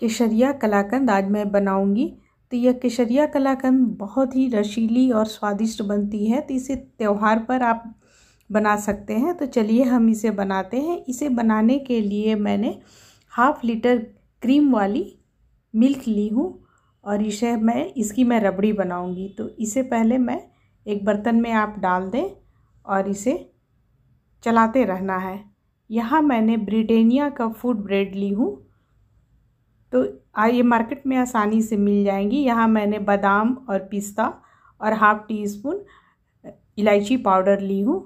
केशरिया कलाकंद आज मैं बनाऊंगी तो यह केशरिया कलाकंद बहुत ही रसीली और स्वादिष्ट बनती है तो इसे त्यौहार पर आप बना सकते हैं तो चलिए हम इसे बनाते हैं इसे बनाने के लिए मैंने हाफ़ लीटर क्रीम वाली मिल्क ली हूँ और इसे मैं इसकी मैं रबड़ी बनाऊंगी तो इसे पहले मैं एक बर्तन में आप डाल दें और इसे चलाते रहना है यहाँ मैंने ब्रिटेनिया का फूड ब्रेड ली हूँ तो ये मार्केट में आसानी से मिल जाएंगी यहाँ मैंने बादाम और पिस्ता और हाफ़ टी स्पून इलायची पाउडर ली हूँ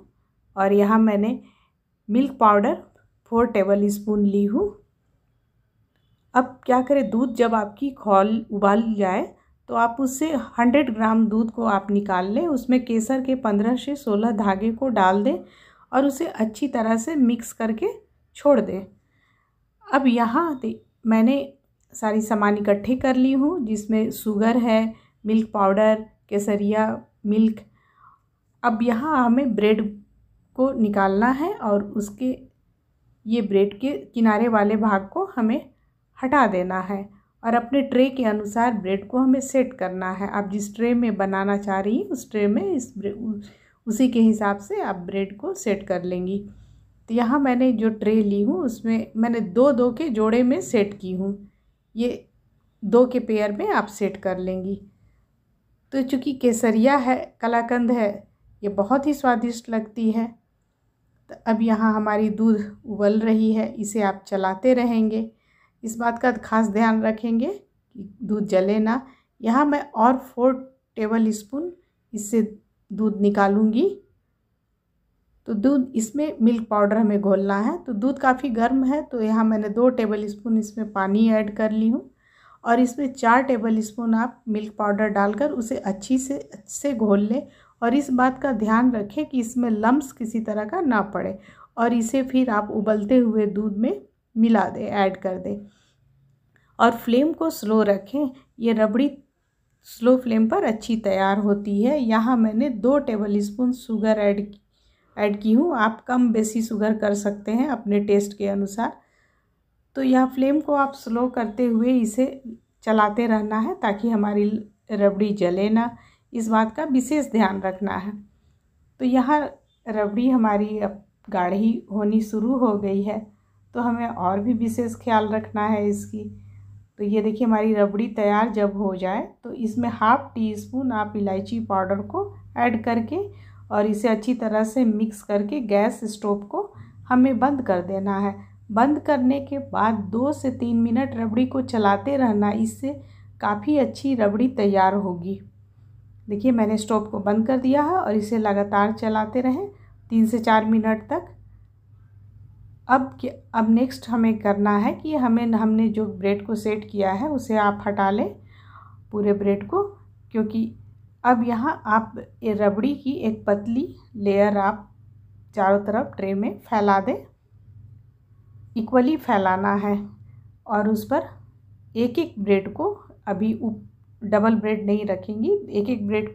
और यहाँ मैंने milk powder four tablespoon ली हूँ अब क्या करें दूध जब आपकी खोल उबाल जाए तो आप उससे हंड्रेड ग्राम दूध को आप निकाल लें उसमें केसर के पंद्रह से सोलह धागे को डाल दें और उसे अच्छी तरह से मिक्स करके छोड़ दें अब यहाँ मैंने सारी सामान इकट्ठे कर ली हूँ जिसमें शुगर है मिल्क पाउडर केसरिया मिल्क अब यहाँ हमें ब्रेड को निकालना है और उसके ये ब्रेड के किनारे वाले भाग को हमें हटा देना है और अपने ट्रे के अनुसार ब्रेड को हमें सेट करना है आप जिस ट्रे में बनाना चाह रही हैं उस ट्रे में इस उसी के हिसाब से आप ब्रेड को सेट कर लेंगी तो यहाँ मैंने जो ट्रे ली हूँ उसमें मैंने दो दो के जोड़े में सेट की हूँ ये दो के पेयर में आप सेट कर लेंगी तो चूँकि केसरिया है कलाकंद है ये बहुत ही स्वादिष्ट लगती है तो अब यहाँ हमारी दूध उबल रही है इसे आप चलाते रहेंगे इस बात का खास ध्यान रखेंगे कि दूध जले ना यहाँ मैं और फोर टेबल स्पून इससे दूध निकालूंगी तो दूध इसमें मिल्क पाउडर हमें घोलना है तो दूध काफ़ी गर्म है तो यहाँ मैंने दो टेबल स्पून इसमें पानी ऐड कर ली हूँ और इसमें चार टेबल स्पून आप मिल्क पाउडर डालकर उसे अच्छी से अच्छे घोल लें और इस बात का ध्यान रखें कि इसमें लम्स किसी तरह का ना पड़े और इसे फिर आप उबलते हुए दूध में मिला दें ऐड कर दें और फ्लेम को स्लो रखें ये रबड़ी स्लो फ्लेम पर अच्छी तैयार होती है यहाँ मैंने दो tablespoon sugar add add की हूँ आप कम बेसी शुगर कर सकते हैं अपने टेस्ट के अनुसार तो यह फ्लेम को आप स्लो करते हुए इसे चलाते रहना है ताकि हमारी रबड़ी जले ना इस बात का विशेष ध्यान रखना है तो यहाँ रबड़ी हमारी अब गाढ़ी होनी शुरू हो गई है तो हमें और भी विशेष ख्याल रखना है इसकी तो ये देखिए हमारी रबड़ी तैयार जब हो जाए तो इसमें हाफ़ टी स्पून आप इलायची पाउडर को ऐड करके और इसे अच्छी तरह से मिक्स करके गैस स्टोव को हमें बंद कर देना है बंद करने के बाद दो से तीन मिनट रबड़ी को चलाते रहना इससे काफ़ी अच्छी रबड़ी तैयार होगी देखिए मैंने स्टोव को बंद कर दिया है और इसे लगातार चलाते रहें तीन से चार मिनट तक अब अब नेक्स्ट हमें करना है कि हमें हमने जो ब्रेड को सेट किया है उसे आप हटा लें पूरे ब्रेड को क्योंकि अब यहाँ आप ये रबड़ी की एक पतली लेयर आप चारों तरफ ट्रे में फैला दें इक्वली फैलाना है और उस पर एक एक ब्रेड को अभी उप डबल ब्रेड नहीं रखेंगी एक एक ब्रेड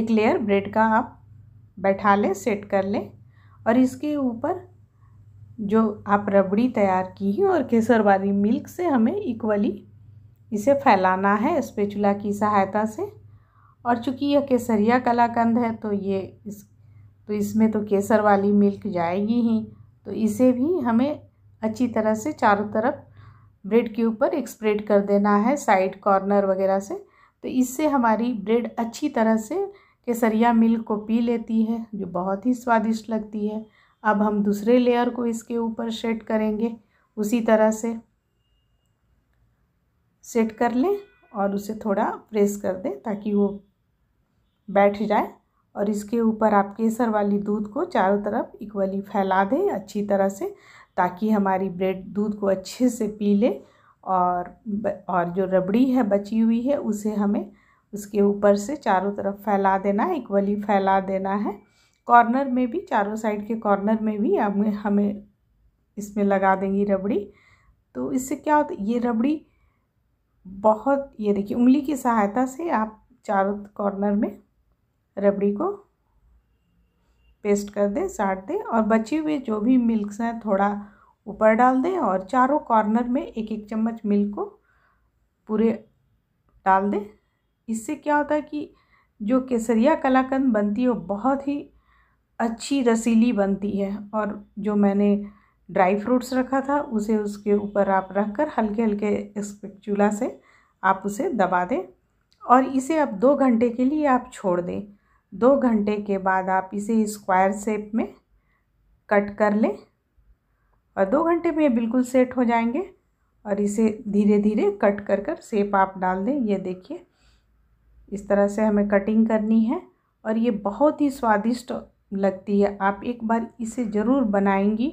एक लेयर ब्रेड का आप बैठा लें सेट कर लें और इसके ऊपर जो आप रबड़ी तैयार की है और केसर वाली मिल्क से हमें इक्वली इसे फैलाना है स्पेचुला की सहायता से और चूँकि यह केसरिया कलाकंद है तो ये इस तो इसमें तो केसर वाली मिल्क जाएगी ही तो इसे भी हमें अच्छी तरह से चारों तरफ ब्रेड के ऊपर एक्सप्रेड कर देना है साइड कॉर्नर वगैरह से तो इससे हमारी ब्रेड अच्छी तरह से केसरिया मिल्क को पी लेती है जो बहुत ही स्वादिष्ट लगती है अब हम दूसरे लेयर को इसके ऊपर सेट करेंगे उसी तरह से सेट कर लें और उसे थोड़ा प्रेस कर दें ताकि वो बैठ जाए और इसके ऊपर आप केसर वाली दूध को चारों तरफ इक्वली फैला दें अच्छी तरह से ताकि हमारी ब्रेड दूध को अच्छे से पी ले और और जो रबड़ी है बची हुई है उसे हमें उसके ऊपर से चारों तरफ फैला देना है इक्वली फैला देना है कॉर्नर में भी चारों साइड के कॉर्नर में भी हमें हमें इसमें लगा देंगी रबड़ी तो इससे क्या होता है ये रबड़ी बहुत ये देखिए उंगली की सहायता से आप चारों कॉर्नर में रबड़ी को पेस्ट कर दें साट दें और बचे हुए जो भी मिल्क हैं थोड़ा ऊपर डाल दें और चारों कॉर्नर में एक एक चम्मच मिल्क को पूरे डाल दें इससे क्या होता है कि जो केसरिया कलाकंद बनती है वो बहुत ही अच्छी रसीली बनती है और जो मैंने ड्राई फ्रूट्स रखा था उसे उसके ऊपर आप रख कर हल्के हल्के चूल्हा से आप उसे दबा दें और इसे आप दो घंटे के लिए आप छोड़ दें दो घंटे के बाद आप इसे स्क्वायर शेप में कट कर लें और दो घंटे में ये बिल्कुल सेट हो जाएंगे और इसे धीरे धीरे कट कर कर सेप आप डाल दें ये देखिए इस तरह से हमें कटिंग करनी है और ये बहुत ही स्वादिष्ट लगती है आप एक बार इसे ज़रूर बनाएंगी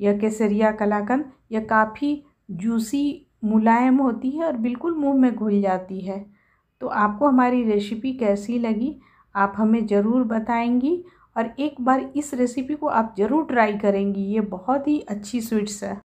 यह केसरिया कलाकंद यह काफ़ी जूसी मुलायम होती है और बिल्कुल मुंह में घुल जाती है तो आपको हमारी रेसिपी कैसी लगी आप हमें ज़रूर बताएंगी और एक बार इस रेसिपी को आप ज़रूर ट्राई करेंगी ये बहुत ही अच्छी स्वीट्स है